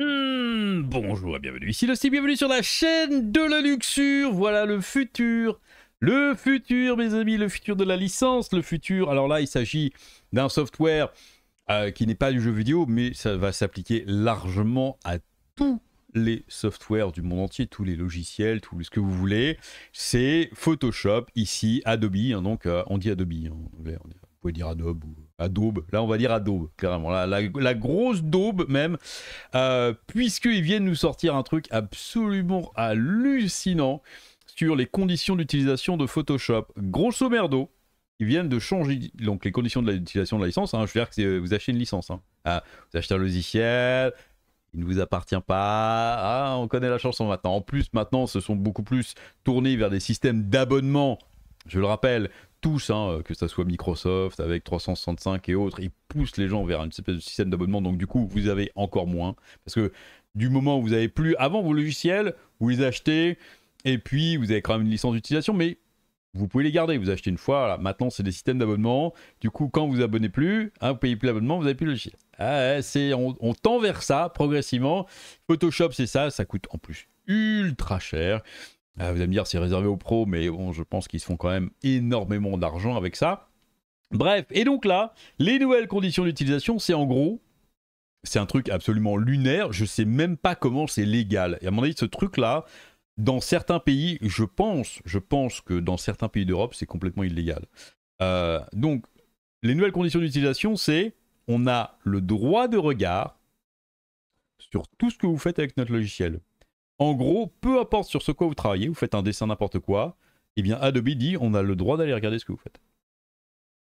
Hmm, bonjour et bienvenue ici, le site, bienvenue sur la chaîne de la luxure. Voilà le futur. Le futur, mes amis, le futur de la licence, le futur. Alors là, il s'agit d'un software euh, qui n'est pas du jeu vidéo, mais ça va s'appliquer largement à tous les softwares du monde entier, tous les logiciels, tout ce que vous voulez. C'est Photoshop, ici, Adobe. Hein, donc, euh, on dit Adobe. Hein, vous pouvez dire Adobe ou Adobe, Là, on va dire Adobe, clairement. La, grosse daube, même. Euh, Puisqu'ils viennent nous sortir un truc absolument hallucinant sur les conditions d'utilisation de Photoshop. Grosso merdo, ils viennent de changer donc, les conditions de l'utilisation de la licence. Hein. Je veux dire que vous achetez une licence. Hein. Ah, vous achetez un logiciel, il ne vous appartient pas. Ah, on connaît la chanson maintenant. En plus, maintenant, ce sont beaucoup plus tournés vers des systèmes d'abonnement. Je le rappelle, tous, hein, euh, que ça soit Microsoft avec 365 et autres, ils poussent les gens vers une espèce de système d'abonnement. Donc du coup, vous avez encore moins. Parce que du moment où vous avez plus, avant vos logiciels, vous les achetez, et puis vous avez quand même une licence d'utilisation, mais vous pouvez les garder. Vous achetez une fois, maintenant c'est des systèmes d'abonnement. Du coup, quand vous abonnez plus, hein, vous payez plus l'abonnement, vous n'avez plus le logiciel. Ah, c'est, on, on, tend vers ça progressivement. Photoshop, c'est ça, ça coûte en plus ultra cher. Euh, vous allez me dire, c'est réservé aux pros, mais bon, je pense qu'ils se font quand même énormément d'argent avec ça. Bref, et donc là, les nouvelles conditions d'utilisation, c'est en gros, c'est un truc absolument lunaire, je ne sais même pas comment c'est légal. Et à mon avis, ce truc-là, dans certains pays, je pense, je pense que dans certains pays d'Europe, c'est complètement illégal. Euh, donc, les nouvelles conditions d'utilisation, c'est on a le droit de regard sur tout ce que vous faites avec notre logiciel. En gros, peu importe sur ce quoi vous travaillez, vous faites un dessin n'importe quoi, eh bien Adobe dit on a le droit d'aller regarder ce que vous faites.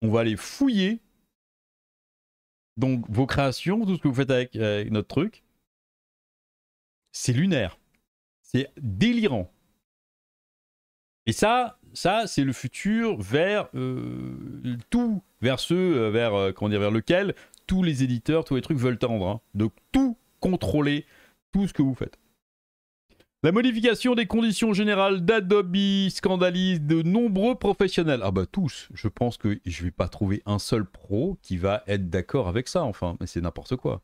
On va aller fouiller donc vos créations, tout ce que vous faites avec, notre truc. C'est lunaire. C'est délirant. Et ça, ça c'est le futur vers euh, tout, vers ce, euh, vers, euh, comment vers lequel tous les éditeurs, tous les trucs veulent tendre. Donc hein. De tout contrôler, tout ce que vous faites. La modification des conditions générales d'Adobe scandalise de nombreux professionnels. Ah bah tous, je pense que je vais pas trouver un seul pro qui va être d'accord avec ça, enfin, mais c'est n'importe quoi.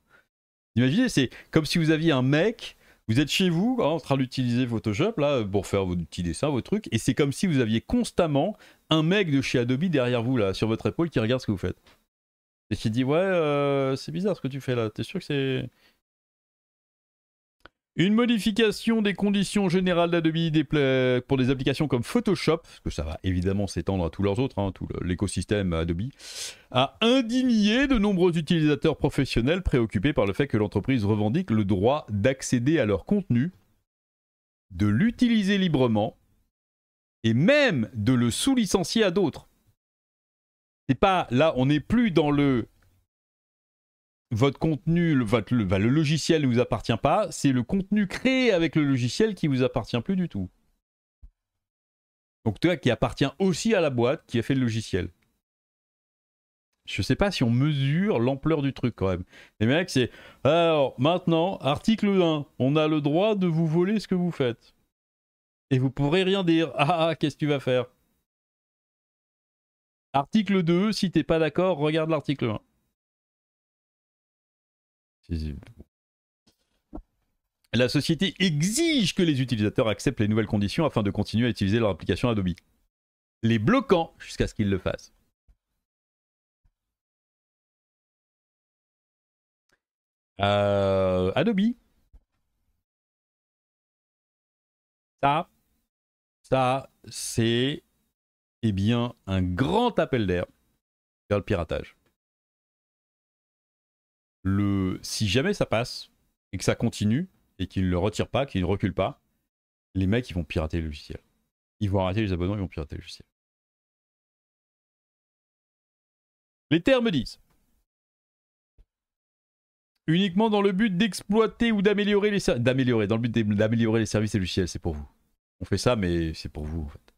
Imaginez, c'est comme si vous aviez un mec, vous êtes chez vous, hein, en train d'utiliser Photoshop, là, pour faire vos petits dessins, vos trucs, et c'est comme si vous aviez constamment un mec de chez Adobe derrière vous, là, sur votre épaule, qui regarde ce que vous faites. Et qui dit, ouais, euh, c'est bizarre ce que tu fais là, t'es sûr que c'est... Une modification des conditions générales d'Adobe pour des applications comme Photoshop, parce que ça va évidemment s'étendre à tous leurs autres, hein, tout l'écosystème Adobe, a indigné de nombreux utilisateurs professionnels préoccupés par le fait que l'entreprise revendique le droit d'accéder à leur contenu, de l'utiliser librement et même de le sous-licencier à d'autres. C'est pas là, on n'est plus dans le votre contenu, bah, le, logiciel ne vous appartient pas, c'est le contenu créé avec le logiciel qui vous appartient plus du tout. Donc toi qui appartient aussi à la boîte qui a fait le logiciel. Je ne sais pas si on mesure l'ampleur du truc quand même. Les mecs, c'est alors maintenant, article 1, on a le droit de vous voler ce que vous faites. Et vous pourrez rien dire. Ah, ah, ah qu'est-ce que tu vas faire Article 2, si t'es pas d'accord, regarde l'article 1. La société exige que les utilisateurs acceptent les nouvelles conditions afin de continuer à utiliser leur application Adobe, les bloquant jusqu'à ce qu'ils le fassent. Euh, Adobe. Ça, ça, c'est eh bien un grand appel d'air vers le piratage le, si jamais ça passe et que ça continue et qu'ils le retirent pas, qu'ils ne reculent pas, les mecs ils vont pirater le logiciel. Ils vont arrêter les abonnements, ils vont pirater le logiciel. Les termes disent uniquement dans le but d'exploiter ou d'améliorer les services. D'améliorer, dans le but d'améliorer les services et logiciels, c'est pour vous. On fait ça, mais c'est pour vous en fait.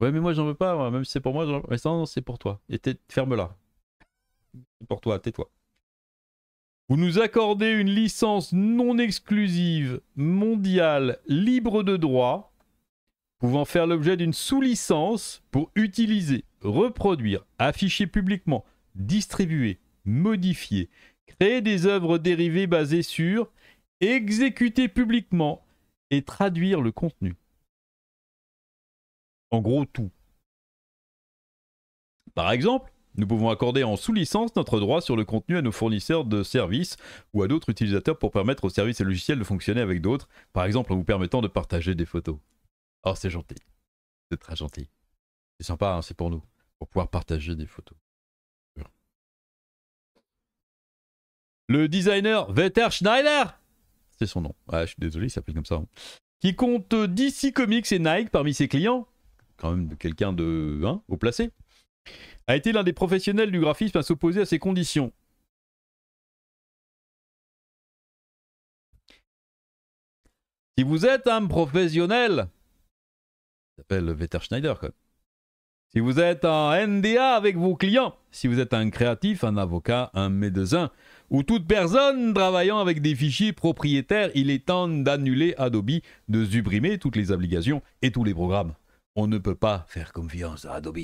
Ouais, mais moi j'en veux pas, même si c'est pour moi, mais non, c'est pour toi. Et ferme-la. C'est pour toi, tais-toi. Vous nous accordez une licence non exclusive, mondiale, libre de droit, pouvant faire l'objet d'une sous-licence pour utiliser, reproduire, afficher publiquement, distribuer, modifier, créer des œuvres dérivées basées sur, exécuter publiquement et traduire le contenu. En gros, tout. Par exemple, nous pouvons accorder en sous-licence notre droit sur le contenu à nos fournisseurs de services ou à d'autres utilisateurs pour permettre aux services et logiciels de fonctionner avec d'autres, par exemple en vous permettant de partager des photos. Oh, c'est gentil. C'est très gentil. C'est sympa, hein, c'est pour nous, pour pouvoir partager des photos. Le designer Wetter Schneider C'est son nom. je suis désolé, il s'appelle comme ça. Hein. Qui compte DC Comics et Nike parmi ses clients. Quand même quelqu'un de hein, haut placé a été l'un des professionnels du graphisme à s'opposer à ces conditions. Si vous êtes un professionnel, s'appelle Vetter Schneider Si vous êtes en NDA avec vos clients, si vous êtes un créatif, un avocat, un médecin ou toute personne travaillant avec des fichiers propriétaires, il est temps d'annuler Adobe, de supprimer toutes les obligations et tous les programmes. On ne peut pas faire confiance à Adobe.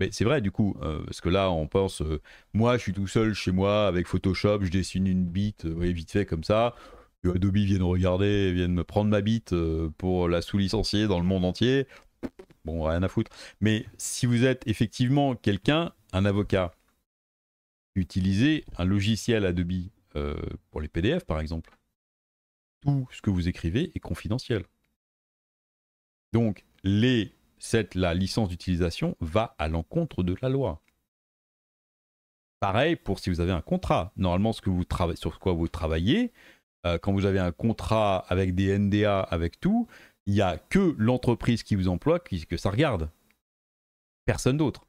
Mais c'est vrai du coup, euh, parce que là on pense, euh, moi je suis tout seul chez moi avec Photoshop, je dessine une bite, euh, vite fait comme ça. que Adobe vienne regarder, viennent me prendre ma bite pour la sous-licencier dans le monde entier. Bon, rien à foutre. Mais si vous êtes effectivement quelqu'un, un avocat, utilisez un logiciel Adobe pour les PDF par exemple. Tout ce que vous écrivez est confidentiel. Donc les cette, la licence d'utilisation va à l'encontre de la loi. Pareil pour si vous avez un contrat. Normalement, ce que vous sur quoi vous travaillez, euh, quand vous avez un contrat avec des NDA, avec tout, il n'y a que l'entreprise qui vous emploie qui, que ça regarde. Personne d'autre.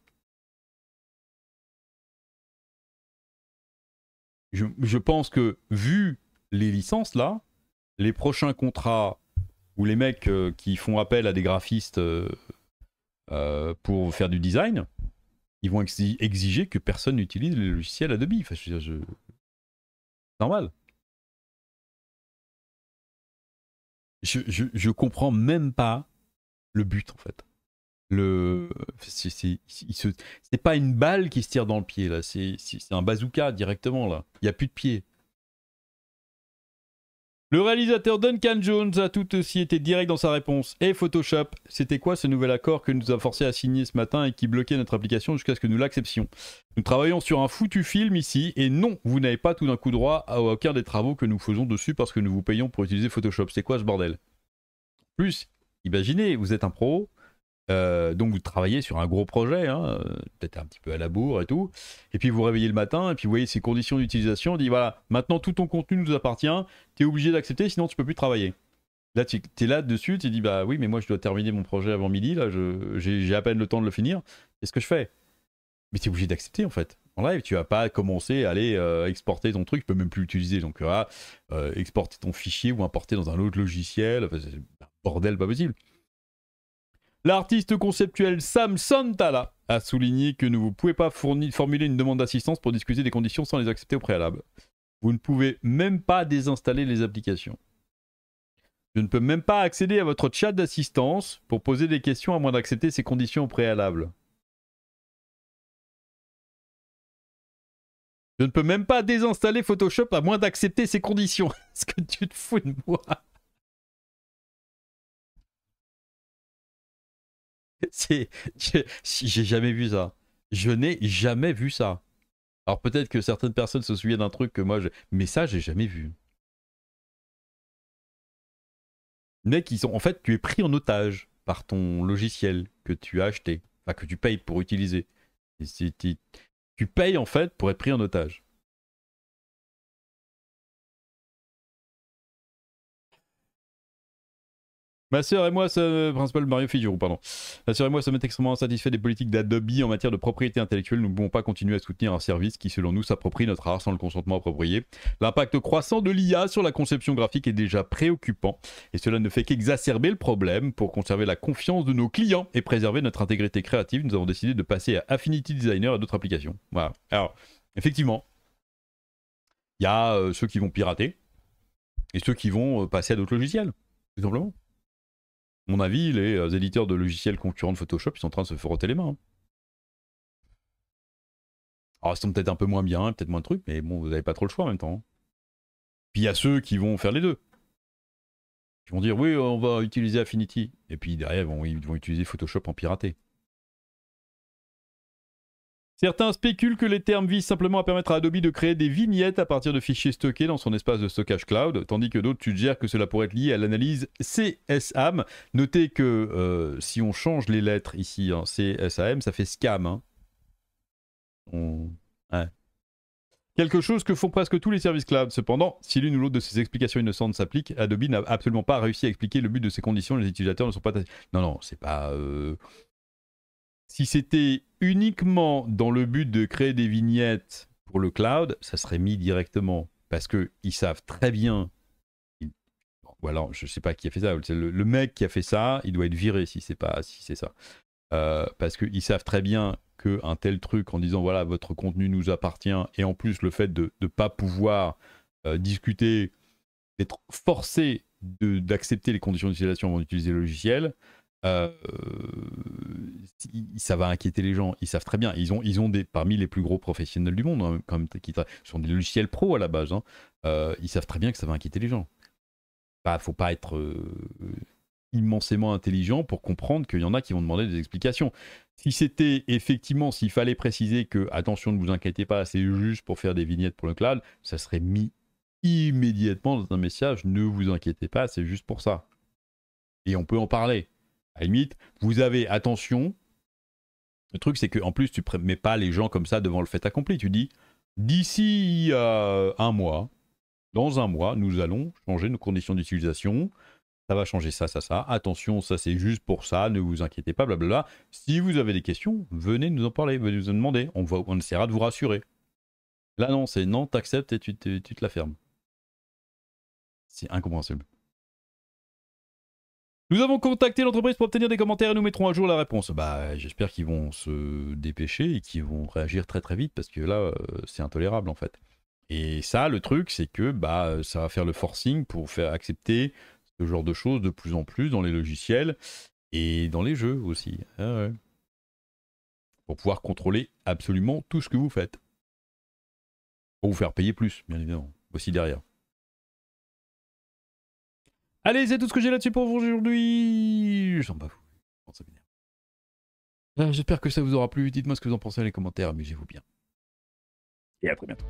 Je, pense que vu les licences là, les prochains contrats où les mecs euh, qui font appel à des graphistes euh, euh, pour faire du design, ils vont exiger que personne n'utilise le logiciel Adobe. Enfin, je, je... Normal. Je, je, je, comprends même pas le but en fait. Le, c'est, pas une balle qui se tire dans le pied là, c'est, un bazooka directement là. Il y a plus de pied. Le réalisateur Duncan Jones a tout aussi été direct dans sa réponse. Et Photoshop, c'était quoi ce nouvel accord que nous a forcé à signer ce matin et qui bloquait notre application jusqu'à ce que nous l'acceptions Nous travaillons sur un foutu film ici et non, vous n'avez pas tout d'un coup droit à aucun des travaux que nous faisons dessus parce que nous vous payons pour utiliser Photoshop. C'est quoi ce bordel Plus, imaginez, vous êtes un pro, euh, donc vous travaillez sur un gros projet, hein, euh, peut-être un petit peu à la bourre et tout. Et puis vous, vous réveillez le matin et puis vous voyez ces conditions d'utilisation. On dit voilà, maintenant tout ton contenu nous appartient, tu es obligé d'accepter, sinon tu peux plus travailler. Là, tu es là dessus, tu dis bah oui, mais moi je dois terminer mon projet avant midi, là j'ai à peine le temps de le finir. Qu'est-ce que je fais Mais tu es obligé d'accepter en fait. En live, tu vas pas commencer à aller euh, exporter ton truc, tu peux même plus l'utiliser. Donc, euh, ah, exporter ton fichier ou importer dans un autre logiciel, c'est bordel pas possible. L'artiste conceptuel Sam Santala a souligné que vous ne pouvez pas formuler une demande d'assistance pour discuter des conditions sans les accepter au préalable. Vous ne pouvez même pas désinstaller les applications. Je ne peux même pas accéder à votre chat d'assistance pour poser des questions à moins d'accepter ces conditions au préalable. Je ne peux même pas désinstaller Photoshop à moins d'accepter ces conditions. Est-ce que tu te fous de moi j'ai jamais vu ça. Je n'ai jamais vu ça. Alors peut-être que certaines personnes se souviennent d'un truc que moi, je... mais ça, j'ai jamais vu. Mec, sont... en fait, tu es pris en otage par ton logiciel que tu as acheté, enfin que tu payes pour utiliser. tu payes en fait pour être pris en otage. Ma sœur et moi, ce euh, principal Mario Figuro, pardon. Ma sœur et moi sommes extrêmement insatisfaits des politiques d'Adobe en matière de propriété intellectuelle. Nous ne pouvons pas continuer à soutenir un service qui, selon nous, s'approprie notre art sans le consentement approprié. L'impact croissant de l'IA sur la conception graphique est déjà préoccupant et cela ne fait qu'exacerber le problème. Pour conserver la confiance de nos clients et préserver notre intégrité créative, nous avons décidé de passer à Affinity Designer et d'autres applications. Voilà. Alors, effectivement, il y a euh, ceux qui vont pirater et ceux qui vont euh, passer à d'autres logiciels, tout simplement mon avis, les euh, éditeurs de logiciels concurrents de Photoshop, ils sont en train de se frotter les mains. Hein. Alors, ils peut-être un peu moins bien, peut-être moins de trucs, mais bon, vous n'avez pas trop le choix en même temps. Hein. Puis il y a ceux qui vont faire les deux. Qui vont dire, oui, on va utiliser Affinity. Et puis derrière, ils vont, ils vont utiliser Photoshop en piraté. Certains spéculent que les termes visent simplement à permettre à Adobe de créer des vignettes à partir de fichiers stockés dans son espace de stockage cloud, tandis que d'autres suggèrent que cela pourrait être lié à l'analyse CSAM. Notez que euh, si on change les lettres ici en CSAM, ça fait scam. Hein. Quelque chose que font presque tous les services cloud. Cependant, si l'une ou l'autre de ces explications innocentes s'applique, Adobe n'a absolument pas réussi à expliquer le but de ces conditions. Les utilisateurs ne sont pas. Non, non, c'est pas. Euh, si c'était uniquement dans le but de créer des vignettes pour le cloud, ça serait mis directement. Parce qu'ils savent très bien. Voilà, je ne sais pas qui a fait ça. Le, mec qui a fait ça, il doit être viré si c'est pas si c'est ça. Euh, parce qu'ils savent très bien qu'un tel truc en disant voilà, votre contenu nous appartient, et en plus le fait de ne pas pouvoir euh, discuter, d'être forcé d'accepter les conditions d'utilisation avant d'utiliser le logiciel, euh, ça va inquiéter les gens. Ils savent très bien. Ils ont, ils ont des parmi les plus gros professionnels du monde, hein, comme qui sont des logiciels pro à la base. Hein. Euh, ils savent très bien que ça va inquiéter les gens. Bah, faut pas être euh, immensément intelligent pour comprendre qu'il y en a qui vont demander des explications. Si c'était effectivement, s'il fallait préciser que attention, ne vous inquiétez pas, c'est juste pour faire des vignettes pour le cloud, ça serait mis immédiatement dans un message. Ne vous inquiétez pas, c'est juste pour ça. Et on peut en parler. À la limite, vous avez attention. Le truc, c'est qu'en plus, tu ne mets pas les gens comme ça devant le fait accompli. Tu dis, d'ici euh, un mois, dans un mois, nous allons changer nos conditions d'utilisation. Ça va changer ça, ça, ça. Attention, ça c'est juste pour ça. Ne vous inquiétez pas, blablabla. Si vous avez des questions, venez nous en parler, venez nous en demander. On, essaiera de vous rassurer. Là, non, c'est non, t'acceptes et tu te la fermes. C'est incompréhensible. Nous avons contacté l'entreprise pour obtenir des commentaires et nous mettrons à jour la réponse. Bah, j'espère qu'ils vont se dépêcher et qu'ils vont réagir très très vite parce que là, euh, c'est intolérable en fait. Et ça, le truc, c'est que bah, ça va faire le forcing pour faire accepter ce genre de choses de plus en plus dans les logiciels et dans les jeux aussi. Ah pour pouvoir contrôler absolument tout ce que vous faites. Pour vous faire payer plus, bien évidemment, aussi derrière. Allez, c'est tout ce que j'ai là-dessus pour vous aujourd'hui. J'en bats J'espère que ça vous aura plu. Dites-moi ce que vous en pensez dans les commentaires. Amusez-vous bien. Et à très bientôt.